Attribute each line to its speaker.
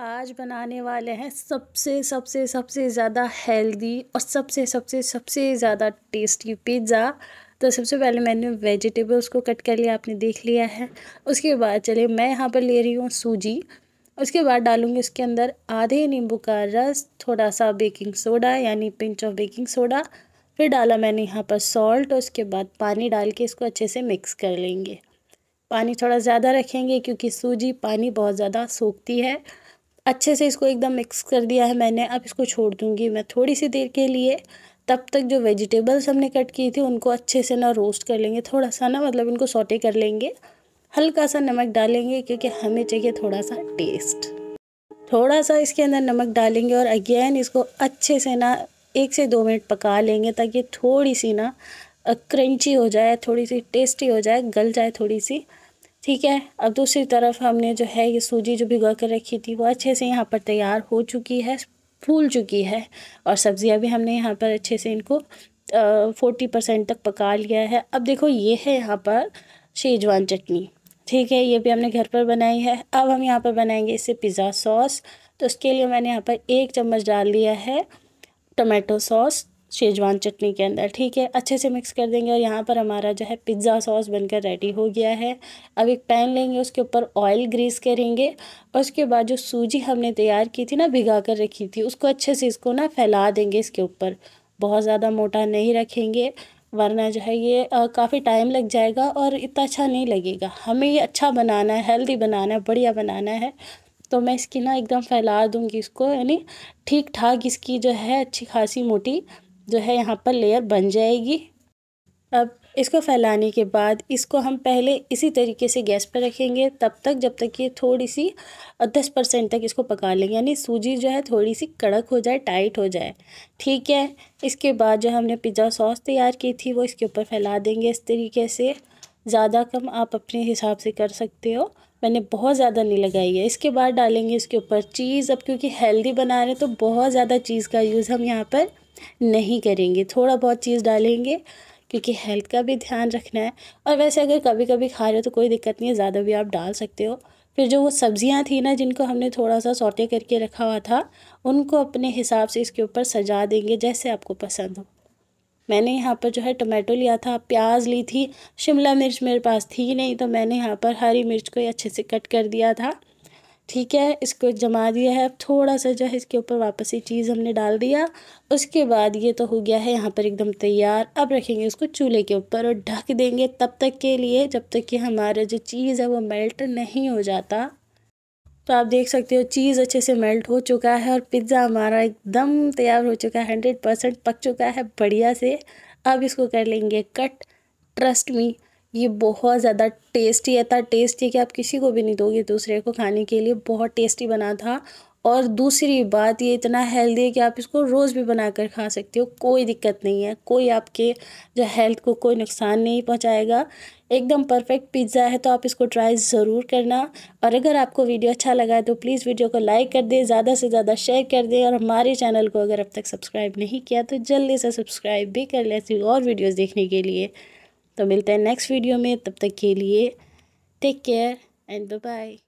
Speaker 1: आज बनाने वाले हैं सबसे सबसे सबसे ज़्यादा हेल्दी और सबसे सबसे सबसे ज़्यादा टेस्टी पिज़्ज़ा तो सबसे पहले मैंने वेजिटेबल्स को कट कर लिया आपने देख लिया है उसके बाद चलिए मैं यहाँ पर ले रही हूँ सूजी उसके बाद डालूँगी उसके अंदर आधे नींबू का रस थोड़ा सा बेकिंग सोडा यानी पिंच ऑफ बेकिंग सोडा फिर डाला मैंने यहाँ पर सॉल्ट और उसके बाद पानी डाल के इसको अच्छे से मिक्स कर लेंगे पानी थोड़ा ज़्यादा रखेंगे क्योंकि सूजी पानी बहुत ज़्यादा सूखती है अच्छे से इसको एकदम मिक्स कर दिया है मैंने अब इसको छोड़ दूँगी मैं थोड़ी सी देर के लिए तब तक जो वेजिटेबल्स हमने कट की थी उनको अच्छे से ना रोस्ट कर लेंगे थोड़ा सा ना मतलब इनको सोटे कर लेंगे हल्का सा नमक डालेंगे क्योंकि हमें चाहिए थोड़ा सा टेस्ट थोड़ा सा इसके अंदर नमक डालेंगे और अगेन इसको अच्छे से ना एक से दो मिनट पका लेंगे ताकि थोड़ी सी ना क्रंची हो जाए थोड़ी सी टेस्टी हो जाए गल जाए थोड़ी सी ठीक है अब दूसरी तरफ हमने जो है ये सूजी जो भिगो कर रखी थी वो अच्छे से यहाँ पर तैयार हो चुकी है फूल चुकी है और सब्जियाँ भी हमने यहाँ पर अच्छे से इनको फोर्टी परसेंट तक पका लिया है अब देखो ये है यहाँ पर शेजवान चटनी ठीक है ये भी हमने घर पर बनाई है अब हम यहाँ पर बनाएंगे इसे पिज़्ज़ा सॉस तो उसके लिए मैंने यहाँ पर एक चम्मच डाल लिया है टमाटो सॉस शेजवान चटनी के अंदर ठीक है अच्छे से मिक्स कर देंगे और यहाँ पर हमारा जो है पिज़्ज़ा सॉस बनकर रेडी हो गया है अब एक पैन लेंगे उसके ऊपर ऑयल ग्रीस करेंगे और उसके बाद जो सूजी हमने तैयार की थी ना भिगा कर रखी थी उसको अच्छे से इसको ना फैला देंगे इसके ऊपर बहुत ज़्यादा मोटा नहीं रखेंगे वरना जो है ये काफ़ी टाइम लग जाएगा और इतना अच्छा नहीं लगेगा हमें ये अच्छा बनाना है हेल्दी बनाना है बढ़िया बनाना है तो मैं इसकी ना एकदम फैला दूँगी इसको यानी ठीक ठाक इसकी जो है अच्छी खासी मोटी जो है यहाँ पर लेयर बन जाएगी अब इसको फैलाने के बाद इसको हम पहले इसी तरीके से गैस पर रखेंगे तब तक जब तक ये थोड़ी सी दस परसेंट तक इसको पका लेंगे यानी सूजी जो है थोड़ी सी कड़क हो जाए टाइट हो जाए ठीक है इसके बाद जो हमने पिज़्ज़ा सॉस तैयार की थी वो इसके ऊपर फैला देंगे इस तरीके से ज़्यादा कम आप अपने हिसाब से कर सकते हो मैंने बहुत ज़्यादा नहीं लगाई है इसके बाद डालेंगे इसके ऊपर चीज़ अब क्योंकि हेल्दी बना रहे हैं तो बहुत ज़्यादा चीज़ का यूज़ हम यहाँ पर नहीं करेंगे थोड़ा बहुत चीज़ डालेंगे क्योंकि हेल्थ का भी ध्यान रखना है और वैसे अगर कभी कभी खा रहे हो तो कोई दिक्कत नहीं है ज़्यादा भी आप डाल सकते हो फिर जो वो सब्जियां थी ना जिनको हमने थोड़ा सा सोटे करके रखा हुआ था उनको अपने हिसाब से इसके ऊपर सजा देंगे जैसे आपको पसंद हो मैंने यहाँ पर जो है टमाटो लिया था प्याज ली थी शिमला मिर्च मेरे पास थी नहीं तो मैंने यहाँ पर हरी मिर्च को अच्छे से कट कर दिया था ठीक है इसको जमा दिया है अब थोड़ा सा जो है इसके ऊपर वापस ये चीज़ हमने डाल दिया उसके बाद ये तो हो गया है यहाँ पर एकदम तैयार अब रखेंगे इसको चूल्हे के ऊपर और ढक देंगे तब तक के लिए जब तक कि हमारा जो चीज़ है वो मेल्ट नहीं हो जाता तो आप देख सकते हो चीज़ अच्छे से मेल्ट हो चुका है और पिज़्ज़ा हमारा एकदम तैयार हो चुका है हंड्रेड परसेंट पक चुका है बढ़िया से अब इसको कर लेंगे कट ट्रस्ट मी ये बहुत ज़्यादा टेस्टी है था टेस्टी कि आप किसी को भी नहीं दोगे दूसरे को खाने के लिए बहुत टेस्टी बना था और दूसरी बात ये इतना हेल्दी है कि आप इसको रोज़ भी बनाकर खा सकते हो कोई दिक्कत नहीं है कोई आपके जो हेल्थ को कोई नुकसान नहीं पहुंचाएगा एकदम परफेक्ट पिज़्ज़ा है तो आप इसको ट्राई ज़रूर करना और अगर आपको वीडियो अच्छा लगा है तो प्लीज़ वीडियो को लाइक कर दें ज़्यादा से ज़्यादा शेयर कर दें और हमारे चैनल को अगर अब तक सब्सक्राइब नहीं किया तो जल्दी से सब्सक्राइब भी कर लें और वीडियोज़ देखने के लिए तो मिलते हैं नेक्स्ट वीडियो में तब तक के लिए टेक केयर एंड बाय